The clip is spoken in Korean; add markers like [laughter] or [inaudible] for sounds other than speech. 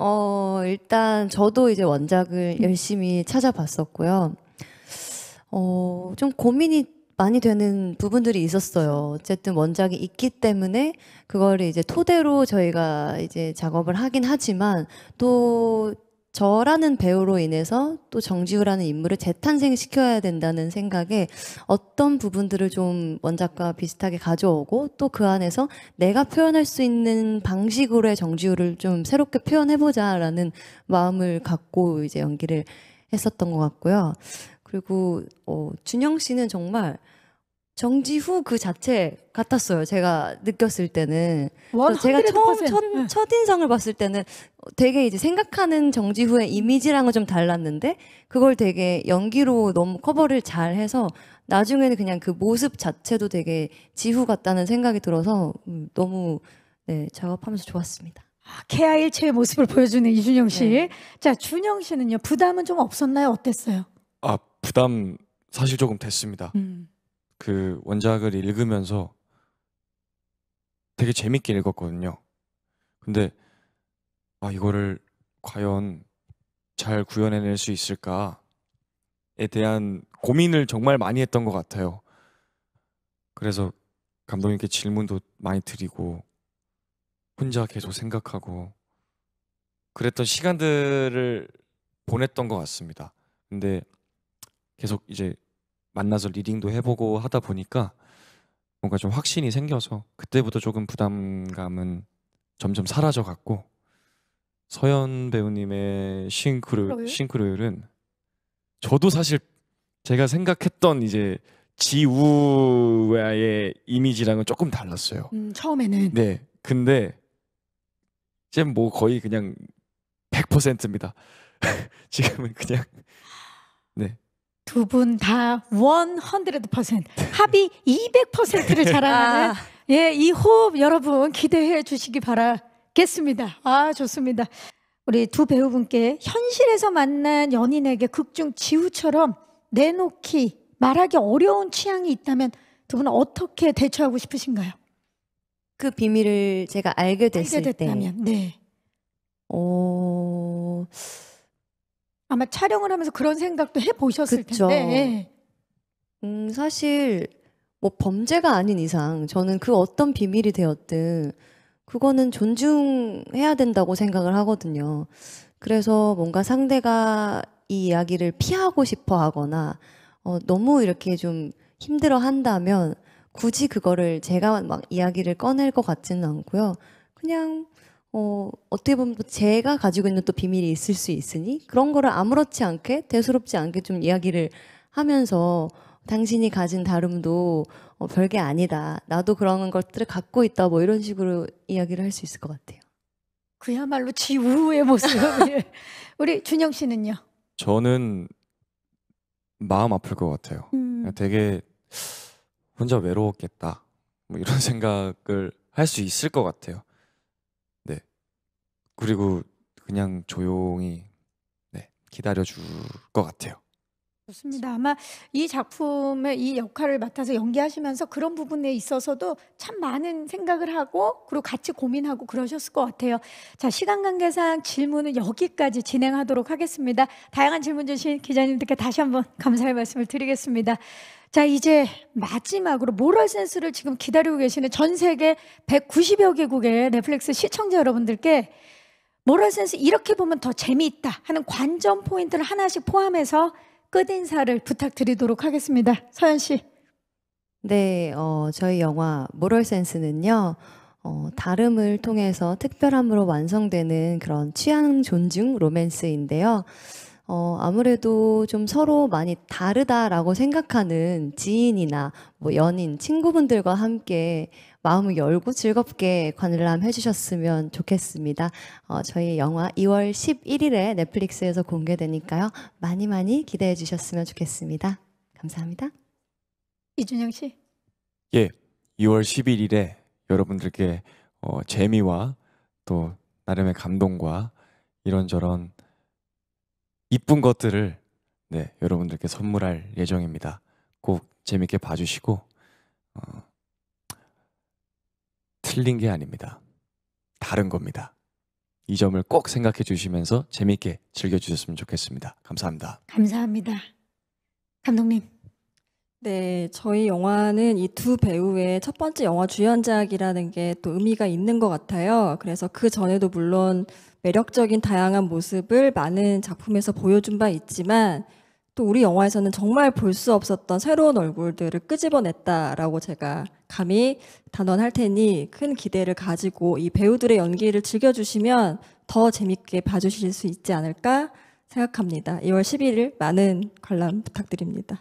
어, 일단 저도 이제 원작을 음. 열심히 찾아봤었고요. 어, 좀 고민이 많이 되는 부분들이 있었어요. 어쨌든 원작이 있기 때문에 그거를 이제 토대로 저희가 이제 작업을 하긴 하지만 또 저라는 배우로 인해서 또 정지우라는 인물을 재탄생시켜야 된다는 생각에 어떤 부분들을 좀 원작과 비슷하게 가져오고 또 그 안에서 내가 표현할 수 있는 방식으로의 정지우를 좀 새롭게 표현해보자라는 마음을 갖고 이제 연기를 했었던 것 같고요. 그리고 어, 준영 씨는 정말 정지 후그 자체 같았어요. 제가 느꼈을 때는. 제가 처음 첫, 네. 첫 인상을 봤을 때는 되게 이제 생각하는 정지 후의 이미지랑은 좀 달랐는데 그걸 되게 연기로 너무 커버를 잘 해서 나중에는 그냥 그 모습 자체도 되게 지후 같다는 생각이 들어서 음, 너무 네, 작업하면서 좋았습니다. 아, 케아일체의 모습을 보여주는 이준영 씨. 네. 자, 준영 씨는요. 부담은 좀 없었나요? 어땠어요? 아, 부담 사실 조금 됐습니다. 음. 그 원작을 읽으면서 되게 재밌게 읽었거든요. 근데 아 이거를 과연 잘 구현해낼 수 있을까에 대한 고민을 정말 많이 했던 것 같아요. 그래서 감독님께 질문도 많이 드리고 혼자 계속 생각하고 그랬던 시간들을 보냈던 것 같습니다. 근데 계속 이제 만나서 리딩도 해보고 하다 보니까 뭔가 좀 확신이 생겨서 그때부터 조금 부담감은 점점 사라져 갔고 서현 배우님의 싱크로 싱크로율은 저도 사실 제가 생각했던 이제 지우의 이미지랑은 조금 달랐어요. 음, 처음에는 네, 근데 이제 뭐 거의 그냥 100%입니다. [laughs] 지금은 그냥 네 두분다100% 합이 200%를 [laughs] 아. 자랑하는 아. 예, 이 호흡 여러분 기대해 주시기 바라겠습니다. 아, 좋습니다. 우리 두 배우분께 현실에서 만난 연인에게 극중 지우처럼 내놓기 말하기 어려운 취향이 있다면 두 분은 어떻게 대처하고 싶으신가요? 그 비밀을 제가 알게 됐을 알게 됐다면, 때 네. 어... 아마 촬영을 하면서 그런 생각도 해 보셨을 텐데. 예. 음, 사실 뭐 범죄가 아닌 이상 저는 그 어떤 비밀이 되었든 그거는 존중해야 된다고 생각을 하거든요. 그래서 뭔가 상대가 이 이야기를 피하고 싶어 하거나 어, 너무 이렇게 좀 힘들어 한다면 굳이 그거를 제가 막 이야기를 꺼낼 것 같지는 않고요. 그냥 어, 어떻게 보면 또 제가 가지고 있는 또 비밀이 있을 수 있으니 그런 거를 아무렇지 않게 대수롭지 않게 좀 이야기를 하면서 당신이 가진 다름도 어, 별게 아니다. 나도 그런 것들을 갖고 있다. 뭐 이런 식으로 이야기를 할 수 있을 것 같아요. 그야말로 지 우우의 모습. [laughs] 우리 준영 씨는요? 저는 마음 아플 것 같아요. 음. 되게 혼자 외로웠겠다. 뭐 이런 [laughs] 생각을 할 수 있을 것 같아요. 그리고 그냥 조용히 네, 기다려줄 것 같아요. 좋습니다. 아마 이 작품의 이 역할을 맡아서 연기하시면서 그런 부분에 있어서도 참 많은 생각을 하고 그리고 같이 고민하고 그러셨을 것 같아요. 자, 시간 관계상 질문은 여기까지 진행하도록 하겠습니다. 다양한 질문 주신 기자님들께 다시 한번 감사의 말씀을 드리겠습니다. 자, 이제 마지막으로 모럴 센스를 지금 기다리고 계시는 전 세계 190여 개국의 넷플릭스 시청자 여러분들께 모럴센스 이렇게 보면 더 재미있다 하는 관전 포인트를 하나씩 포함해서 끝인사를 부탁드리도록 하겠습니다. 서현 씨. 네, 어, 저희 영화 모럴센스는요. 어, 다름을 통해서 특별함으로 완성되는 그런 취향 존중 로맨스인데요. 어, 아무래도 좀 서로 많이 다르다라고 생각하는 지인이나 뭐 연인, 친구분들과 함께 마음을 열고 즐겁게 관람 해주셨으면 좋겠습니다. 어, 저희 영화 2월 11일에 넷플릭스에서 공개되니까요. 많이 많이 기대해 주셨으면 좋겠습니다. 감사합니다. 이준영 씨. 예, 2월 11일에 여러분들께 어, 재미와 또 나름의 감동과 이런저런 이쁜 것들을 네, 여러분들께 선물할 예정입니다. 꼭 재밌게 봐주시고 어, 틀린 게 아닙니다. 다른 겁니다. 이 점을 꼭 생각해 주시면서 재밌게 즐겨주셨으면 좋겠습니다. 감사합니다. 감사합니다. 감독님. 네, 저희 영화는 이 두 배우의 첫 번째 영화 주연작이라는 게 또 의미가 있는 것 같아요. 그래서 그 전에도 물론 매력적인 다양한 모습을 많은 작품에서 보여준 바 있지만 또 우리 영화에서는 정말 볼 수 없었던 새로운 얼굴들을 끄집어냈다라고 제가 감히 단언할 테니 큰 기대를 가지고 이 배우들의 연기를 즐겨주시면 더 재밌게 봐주실 수 있지 않을까 생각합니다. 2월 11일 많은 관람 부탁드립니다.